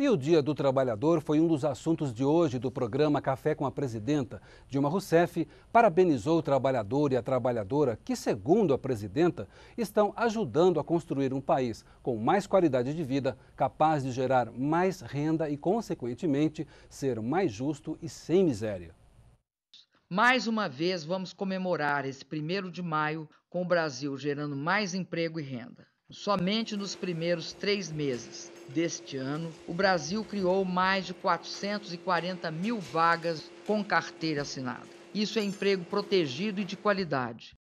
E o Dia do Trabalhador foi um dos assuntos de hoje do programa Café com a Presidenta. Dilma Rousseff parabenizou o trabalhador e a trabalhadora que, segundo a presidenta, estão ajudando a construir um país com mais qualidade de vida, capaz de gerar mais renda e, consequentemente, ser mais justo e sem miséria. Mais uma vez, vamos comemorar esse primeiro de maio com o Brasil gerando mais emprego e renda. Somente nos primeiros três meses deste ano, o Brasil criou mais de 440 mil vagas com carteira assinada. Isso é emprego protegido e de qualidade.